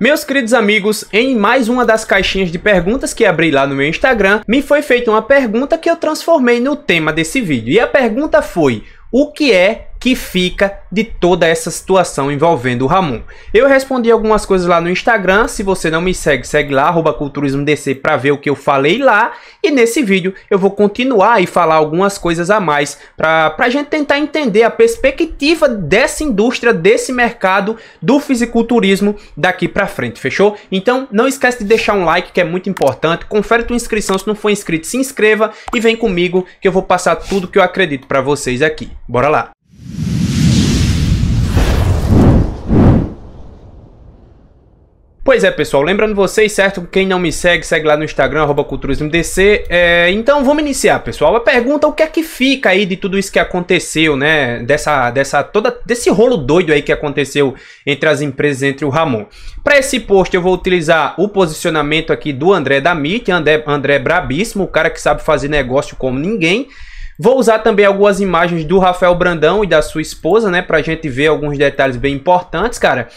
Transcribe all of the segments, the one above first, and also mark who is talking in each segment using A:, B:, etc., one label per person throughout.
A: Meus queridos amigos, em mais uma das caixinhas de perguntas que abri lá no meu Instagram, me foi feita uma pergunta que eu transformei no tema desse vídeo. E a pergunta foi, o que é que fica de toda essa situação envolvendo o Ramon. Eu respondi algumas coisas lá no Instagram, se você não me segue, segue lá, arroba culturismodc para ver o que eu falei lá. E nesse vídeo eu vou continuar e falar algumas coisas a mais para a gente tentar entender a perspectiva dessa indústria, desse mercado do fisiculturismo daqui para frente, fechou? Então não esquece de deixar um like que é muito importante, confere tua inscrição se não for inscrito, se inscreva e vem comigo que eu vou passar tudo que eu acredito para vocês aqui. Bora lá! Pois é, pessoal, lembrando vocês, certo? Quem não me segue, segue lá no Instagram, arroba culturismodc. É, então, vamos iniciar, pessoal. A pergunta, o que é que fica aí de tudo isso que aconteceu, né? Dessa, dessa, toda, desse rolo doido aí que aconteceu entre as empresas, entre o Ramon. Para esse post, eu vou utilizar o posicionamento aqui do André da MIT, André, André Brabíssimo, o cara que sabe fazer negócio como ninguém. Vou usar também algumas imagens do Rafael Brandão e da sua esposa, né? Pra gente ver alguns detalhes bem importantes, cara.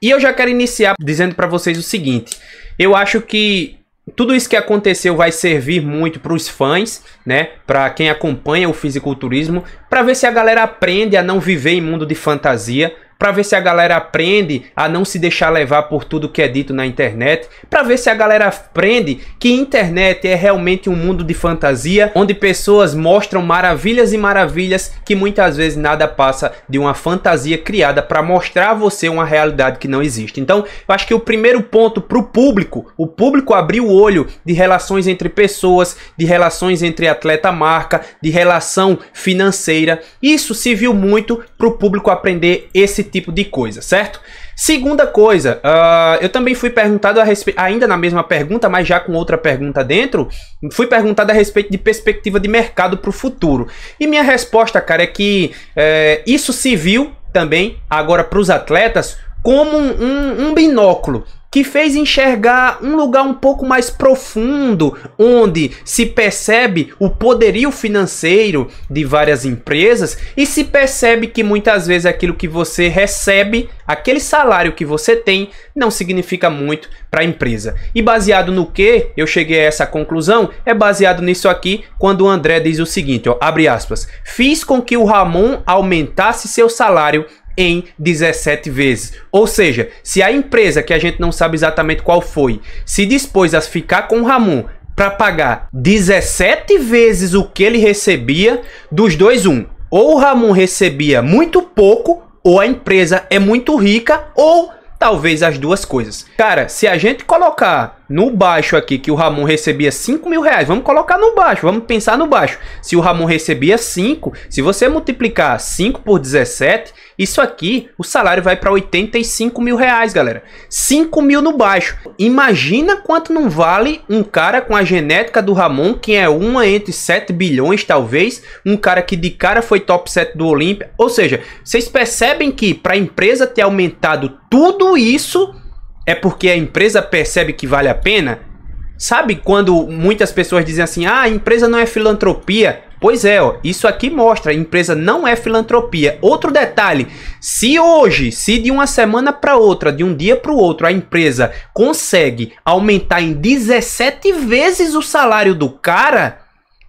A: E eu já quero iniciar dizendo para vocês o seguinte: eu acho que tudo isso que aconteceu vai servir muito para os fãs, né? Para quem acompanha o fisiculturismo, para ver se a galera aprende a não viver em mundo de fantasia, para ver se a galera aprende a não se deixar levar por tudo que é dito na internet, para ver se a galera aprende que internet é realmente um mundo de fantasia, onde pessoas mostram maravilhas e maravilhas que muitas vezes nada passa de uma fantasia criada para mostrar a você uma realidade que não existe. Então, eu acho que o primeiro ponto para o público, o público abrir o olho de relações entre pessoas, de relações entre atleta-marca, de relação financeira. Isso se viu muito para o público aprender esse tipo de coisa, certo? Segunda coisa, uh, eu também fui perguntado a respeito, ainda na mesma pergunta, mas já com outra pergunta dentro, fui perguntado a respeito de perspectiva de mercado para o futuro. E minha resposta, cara, é que é, isso se viu também agora para os atletas como um, um binóculo que fez enxergar um lugar um pouco mais profundo, onde se percebe o poderio financeiro de várias empresas e se percebe que muitas vezes aquilo que você recebe, aquele salário que você tem, não significa muito para a empresa. E baseado no que eu cheguei a essa conclusão é baseado nisso aqui, quando o André diz o seguinte, ó, abre aspas: "Fiz com que o Ramon aumentasse seu salário em 17 vezes. Ou seja, se a empresa, que a gente não sabe exatamente qual foi, se dispôs a ficar com o Ramon para pagar 17 vezes o que ele recebia, dos dois, um. Ou o Ramon recebia muito pouco, ou a empresa é muito rica, ou talvez as duas coisas. Cara, se a gente colocar no baixo aqui que o Ramon recebia 5 mil reais, vamos colocar no baixo, vamos pensar no baixo. Se o Ramon recebia 5, se você multiplicar 5 por 17, isso aqui, o salário vai para 85 mil reais, galera. 5 mil no baixo. Imagina quanto não vale um cara com a genética do Ramon, que é uma entre 7 bilhões, talvez. Um cara que de cara foi top 7 do Olímpia. Ou seja, vocês percebem que para a empresa ter aumentado tudo isso, é porque a empresa percebe que vale a pena? Sabe quando muitas pessoas dizem assim, ah, a empresa não é filantropia? Pois é, ó, isso aqui mostra, a empresa não é filantropia. Outro detalhe, se hoje, se de uma semana para outra, de um dia para o outro, a empresa consegue aumentar em 17 vezes o salário do cara,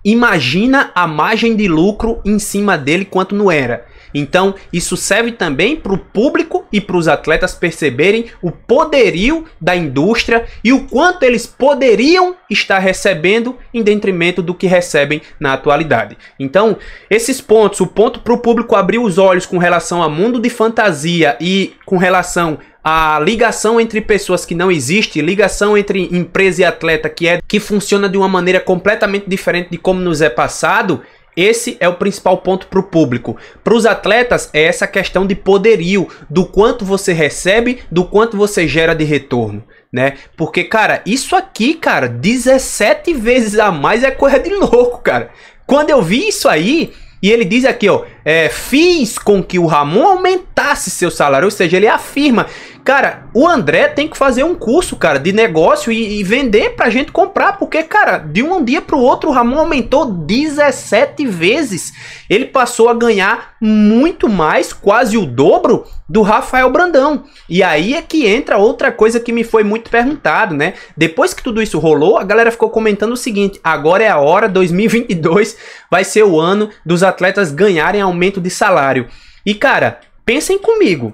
A: imagina a margem de lucro em cima dele quanto não era. Então, isso serve também para o público e para os atletas perceberem o poderio da indústria e o quanto eles poderiam estar recebendo em detrimento do que recebem na atualidade. Então, esses pontos, o ponto para o público abrir os olhos com relação a mundo de fantasia e com relação a ligação entre pessoas que não existe, ligação entre empresa e atleta que é que funciona de uma maneira completamente diferente de como nos é passado, esse é o principal ponto para o público. Para os atletas, é essa questão de poderio, do quanto você recebe, do quanto você gera de retorno. Né? Porque, cara, isso aqui, cara, 17 vezes a mais é coisa de louco, cara. Quando eu vi isso aí, e ele diz aqui, ó, é, fiz com que o Ramon aumentasse seu salário, ou seja, ele afirma Cara, o André tem que fazer um curso, cara, de negócio e, e vender pra gente comprar, porque, cara, de um dia pro outro o Ramon aumentou 17 vezes. Ele passou a ganhar muito mais, quase o dobro do Rafael Brandão. E aí é que entra outra coisa que me foi muito perguntado, né? Depois que tudo isso rolou, a galera ficou comentando o seguinte: agora é a hora, 2022 vai ser o ano dos atletas ganharem aumento de salário. E cara, pensem comigo,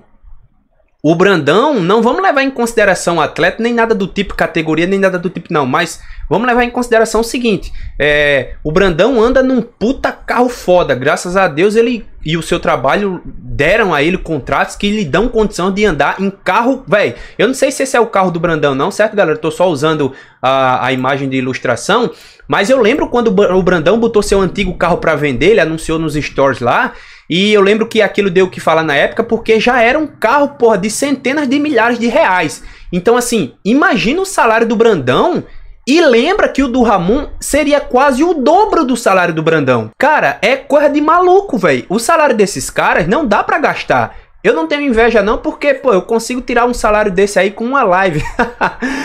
A: o Brandão, não vamos levar em consideração atleta, nem nada do tipo, categoria, nem nada do tipo, não. Mas vamos levar em consideração o seguinte: é, o Brandão anda num puta carro foda. Graças a Deus ele e o seu trabalho deram a ele contratos que lhe dão condição de andar em carro, velho. Eu não sei se esse é o carro do Brandão, não, certo, galera? tô só usando a, a imagem de ilustração. Mas eu lembro quando o Brandão botou seu antigo carro para vender, ele anunciou nos stores lá. E eu lembro que aquilo deu o que falar na época, porque já era um carro, porra, de centenas de milhares de reais. Então, assim, imagina o salário do Brandão e lembra que o do Ramon seria quase o dobro do salário do Brandão. Cara, é coisa de maluco, velho. O salário desses caras não dá para gastar. Eu não tenho inveja não, porque, pô, eu consigo tirar um salário desse aí com uma live.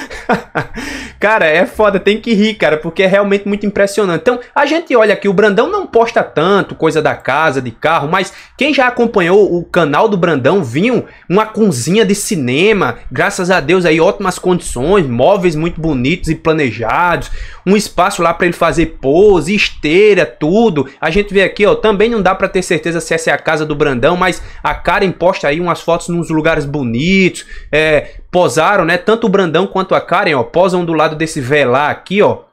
A: cara, é foda, tem que rir, cara, porque é realmente muito impressionante. Então, a gente olha aqui, o Brandão não posta tanto coisa da casa, de carro, mas quem já acompanhou o canal do Brandão viu uma cozinha de cinema, graças a Deus aí, ótimas condições, móveis muito bonitos e planejados, um espaço lá para ele fazer pose, esteira, tudo. A gente vê aqui, ó, também não dá para ter certeza se essa é a casa do Brandão, mas a Karen posta aí umas fotos nos lugares bonitos. É, posaram, né? Tanto o Brandão quanto a Karen, ó, posam do lado desse velar aqui, ó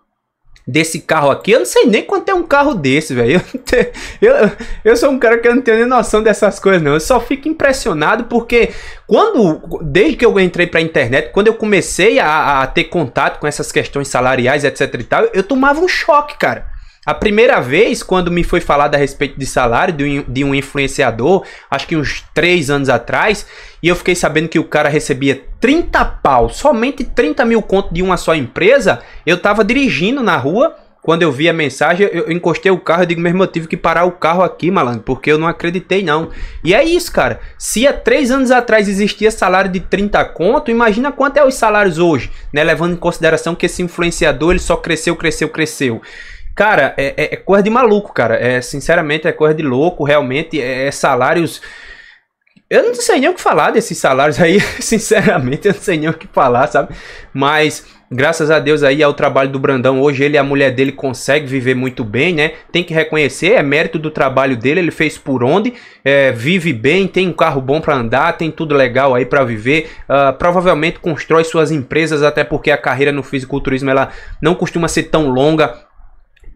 A: desse carro aqui, eu não sei nem quanto é um carro desse, velho. Eu, eu, eu, sou um cara que eu não tenho nem noção dessas coisas, não. Eu só fico impressionado porque quando, desde que eu entrei pra internet, quando eu comecei a, a ter contato com essas questões salariais, etc e tal, eu tomava um choque, cara. A primeira vez, quando me foi falado a respeito de salário de um, influenciador, acho que uns 3 anos atrás, e eu fiquei sabendo que o cara recebia 30 pau, somente 30 mil conto de uma só empresa, eu tava dirigindo na rua. Quando eu vi a mensagem, eu encostei o carro e digo, meu irmão, eu tive que parar o carro aqui, malandro, porque eu não acreditei, não. E é isso, cara. Se há três anos atrás existia salário de 30 conto, imagina quanto é os salários hoje, né? Levando em consideração que esse influenciador, ele só cresceu, cresceu, cresceu. Cara, é, é, é, coisa de maluco, cara. É, sinceramente, é coisa de louco, realmente. É, é salários. Eu não sei nem o que falar desses salários aí, sinceramente, eu não sei nem o que falar, sabe? Mas graças a Deus aí ao trabalho do Brandão hoje ele e a mulher dele conseguem viver muito bem, né? Tem que reconhecer, é mérito do trabalho dele, ele fez por onde, é, vive bem, tem um carro bom para andar, tem tudo legal aí para viver, uh, provavelmente constrói suas empresas até porque a carreira no fisiculturismo ela não costuma ser tão longa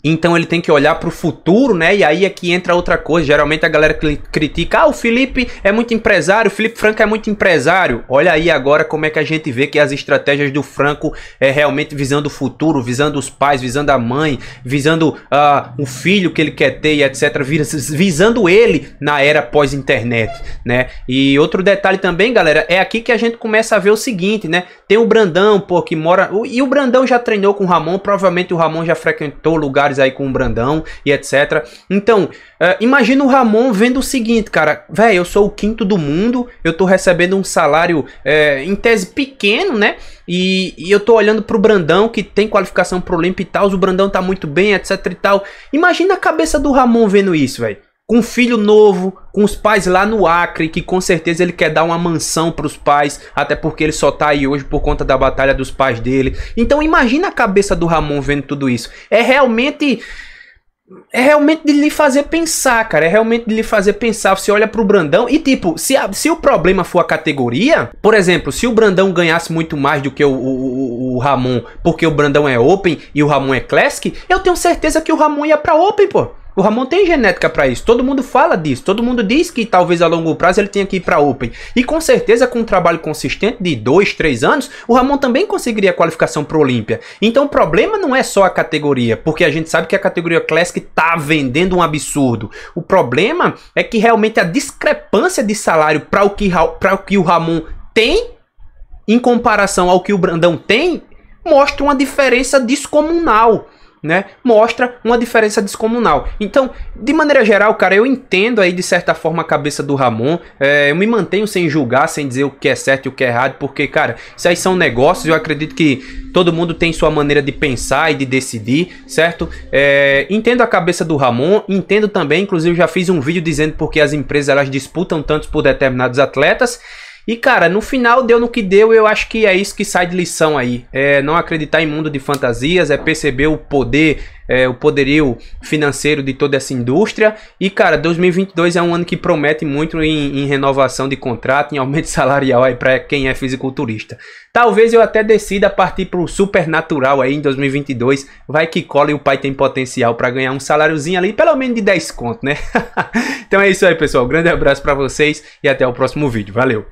A: então ele tem que olhar para o futuro, né? E aí é que entra outra coisa. Geralmente a galera critica: ah, o Felipe é muito empresário, o Felipe Franco é muito empresário. Olha aí agora como é que a gente vê que as estratégias do Franco é realmente visando o futuro, visando os pais, visando a mãe, visando uh, o filho que ele quer ter e etc. Visando ele na era pós-internet, né? E outro detalhe também, galera, é aqui que a gente começa a ver o seguinte, né? Tem o Brandão, pô, que mora. E o Brandão já treinou com o Ramon, provavelmente o Ramon já frequentou lugares aí com o Brandão e etc. Então, uh, imagina o Ramon vendo o seguinte, cara, velho, eu sou o quinto do mundo, eu tô recebendo um salário é, em tese pequeno, né? E, e, eu tô olhando pro Brandão, que tem qualificação pro Olimpo e tal, o Brandão tá muito bem, etc e tal. Imagina a cabeça do Ramon vendo isso, velho com um filho novo, com os pais lá no Acre, que com certeza ele quer dar uma mansão para os pais, até porque ele só tá aí hoje por conta da batalha dos pais dele. Então imagina a cabeça do Ramon vendo tudo isso. É realmente é realmente de lhe fazer pensar, cara. É realmente de lhe fazer pensar. Você olha pro Brandão e, tipo, se, a, se o problema for a categoria, por exemplo, se o Brandão ganhasse muito mais do que o, o, o Ramon, porque o Brandão é Open e o Ramon é Classic, eu tenho certeza que o Ramon ia pra Open, pô. O Ramon tem genética para isso. Todo mundo fala disso. Todo mundo diz que talvez a longo prazo ele tenha que ir para Open. E com certeza com um trabalho consistente de dois, três anos, o Ramon também conseguiria a qualificação pro Olímpia. Então o problema não é só a categoria, porque a gente sabe que a categoria Classic tá vendendo um absurdo. O problema é que realmente a discrepância de salário para o que para o que o Ramon tem em comparação ao que o Brandão tem, mostra uma diferença descomunal né, mostra uma diferença descomunal. Então, de maneira geral, cara, eu entendo aí de certa forma a cabeça do Ramon. É, eu me mantenho sem julgar, sem dizer o que é certo e o que é errado, porque, cara, isso aí são negócios. Eu acredito que todo mundo tem sua maneira de pensar e de decidir, certo? É, entendo a cabeça do Ramon, entendo também, inclusive já fiz um vídeo dizendo porque as empresas elas disputam tanto por determinados atletas. E, cara, no final deu no que deu, eu acho que é isso que sai de lição aí. É não acreditar em mundo de fantasias, é perceber o poder, é, o poderio financeiro de toda essa indústria. E, cara, 2022 é um ano que promete muito em, em renovação de contrato, em aumento salarial aí para quem é fisiculturista. Talvez eu até decida partir pro supernatural aí em 2022. Vai que cola e o pai tem potencial para ganhar um saláriozinho ali, pelo menos de 10 conto, né? então é isso aí, pessoal. Grande abraço para vocês e até o próximo vídeo. Valeu!